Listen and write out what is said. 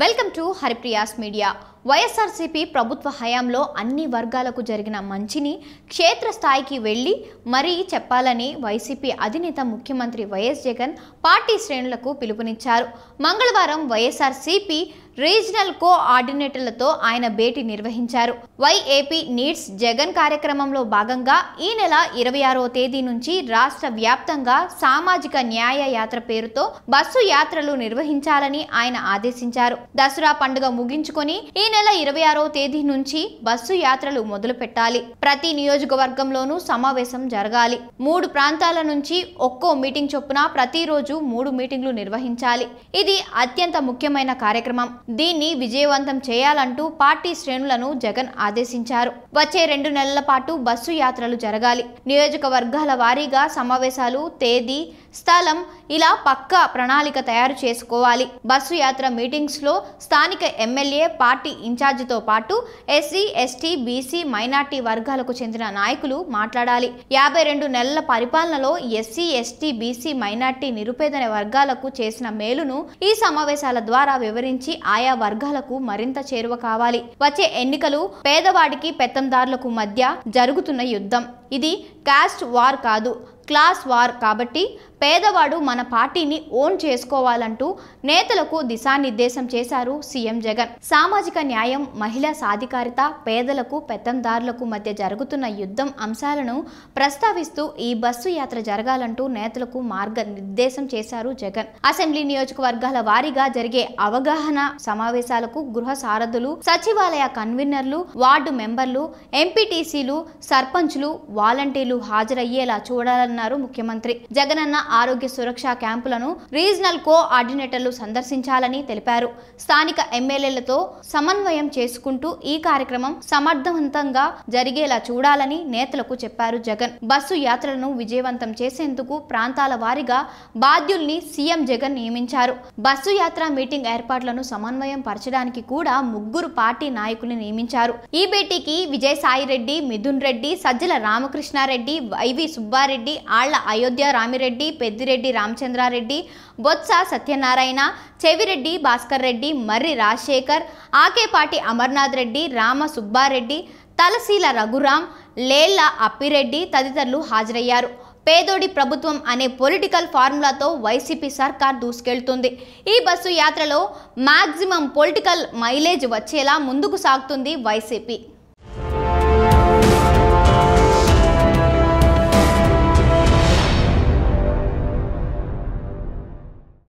welcome to Haripriya's media YSRCP ప్రభుత్వ హయాంలో అన్ని వర్గాలకు జరిగిన మంచిని క్షేత్రస్థాయికి వెళ్ళి మరీ చెప్పాలని వైసీపీ అధినేత ముఖ్యమంత్రి వైఎస్ జగన్ పార్టీ శ్రేణులకు పిలుపునిచ్చారు మంగళవారం వైఎస్ఆర్సీపీ రీజనల్ కోఆర్డినేటర్లతో ఆయన భేటీ నిర్వహించారు వైఏపీ నీడ్స్ జగన్ కార్యక్రమంలో భాగంగా ఈ నెల ఇరవై ఆరో తేదీ నుంచి రాష్ట్ర వ్యాప్తంగా సామాజిక న్యాయ యాత్ర పేరుతో బస్సు యాత్రలు నిర్వహించాలని ఆయన ఆదేశించారు దసరా పండుగ ముగించుకొని ఈ నెల ఇరవై ఆరో తేదీ నుంచి బస్సు యాత్రలు మొదలు పెట్టాలి ప్రతి నియోజకవర్గంలోనూ సమావేశం జరగాలి మూడు ప్రాంతాల నుంచి ఒక్కో మీటింగ్ చొప్పున ప్రతిరోజు మూడు మీటింగ్లు నిర్వహించాలి ఇది అత్యంత ముఖ్యమైన కార్యక్రమం దీన్ని విజయవంతం చేయాలంటూ పార్టీ శ్రేణులను జగన్ ఆదేశించారు వచ్చే రెండు నెలల పాటు బస్సు యాత్రలు జరగాలి నియోజకవర్గాల వారీగా సమావేశాలు తేదీ స్థలం ఇలా పక్కా ప్రణాళిక తయారు చేసుకోవాలి బస్సు యాత్ర మీటింగ్స్లో స్థానిక ఎమ్మెల్యే పార్టీ ఇన్ఛార్జితో పాటు ఎస్సీ ఎస్టీ బీసీ మైనార్టీ వర్గాలకు చెందిన నాయకులు మాట్లాడాలి యాభై రెండు నెలల పరిపాలనలో ఎస్సీ ఎస్టీ బీసీ మైనార్టీ నిరుపేదన వర్గాలకు చేసిన మేలును ఈ సమావేశాల ద్వారా వివరించి ఆయా వర్గాలకు మరింత చేరువ కావాలి వచ్చే ఎన్నికలు పేదవాడికి పెత్తందారులకు మధ్య జరుగుతున్న యుద్ధం ఇది కాస్ట్ వార్ కాదు క్లాస్ వార్ కాబట్టి పేదవాడు మన పార్టీని ఓన్ చేసుకోవాలంటూ నేతలకు దిశానిర్దేశం చేశారు సీఎం జగన్ సామాజిక న్యాయం మహిళా సాధికారిత పేదలకు పెత్తందారులకు మధ్య జరుగుతున్న యుద్ధం అంశాలను ప్రస్తావిస్తూ ఈ బస్సు యాత్ర జరగాలంటూ నేతలకు మార్గనిర్దేశం చేశారు జగన్ అసెంబ్లీ నియోజకవర్గాల వారీగా జరిగే అవగాహన సమావేశాలకు గృహ సారథులు సచివాలయ కన్వీనర్లు వార్డు మెంబర్లు ఎంపీటీసీలు సర్పంచ్లు వాలంటీర్లు హాజరయ్యేలా చూడాలన్నారు ముఖ్యమంత్రి జగనన్న ఆరోగ్య సురక్ష క్యాంపులను రీజనల్ కోఆర్డినేటర్లు సందర్శించాలని తెలిపారు స్థానిక ఎమ్మెల్యేలతో సమన్వయం చేసుకుంటూ ఈ కార్యక్రమం సమర్థవంతంగా జరిగేలా చూడాలని నేతలకు చెప్పారు జగన్ బస్సు యాత్రలను విజయవంతం చేసేందుకు ప్రాంతాల వారీగా బాధ్యుల్ని సీఎం జగన్ నియమించారు బస్సు యాత్ర మీటింగ్ ఏర్పాట్లను సమన్వయం పరచడానికి కూడా ముగ్గురు పార్టీ నాయకుల్ని నియమించారు ఈ భేటీకి విజయసాయిరెడ్డి మిథున్ రెడ్డి సజ్జల రామకృష్ణారెడ్డి వైవి సుబ్బారెడ్డి ఆళ్ల అయోధ్య రామిరెడ్డి పెద్దిరెడ్డి రామచంద్రారెడ్డి బొత్స సత్యనారాయణ చెవిరెడ్డి భాస్కర్ రెడ్డి మర్రి రాజశేఖర్ ఆకేపాటి అమర్నాథ్ రెడ్డి రామ సుబ్బారెడ్డి తలసీల రఘురాం లేళ్ల అప్పిరెడ్డి తదితరులు హాజరయ్యారు పేదోడి ప్రభుత్వం అనే పొలిటికల్ ఫార్ములాతో వైసీపీ సర్కార్ దూసుకెళ్తుంది ఈ బస్సు యాత్రలో మాక్సిమం పొలిటికల్ మైలేజ్ వచ్చేలా ముందుకు సాగుతుంది వైసీపీ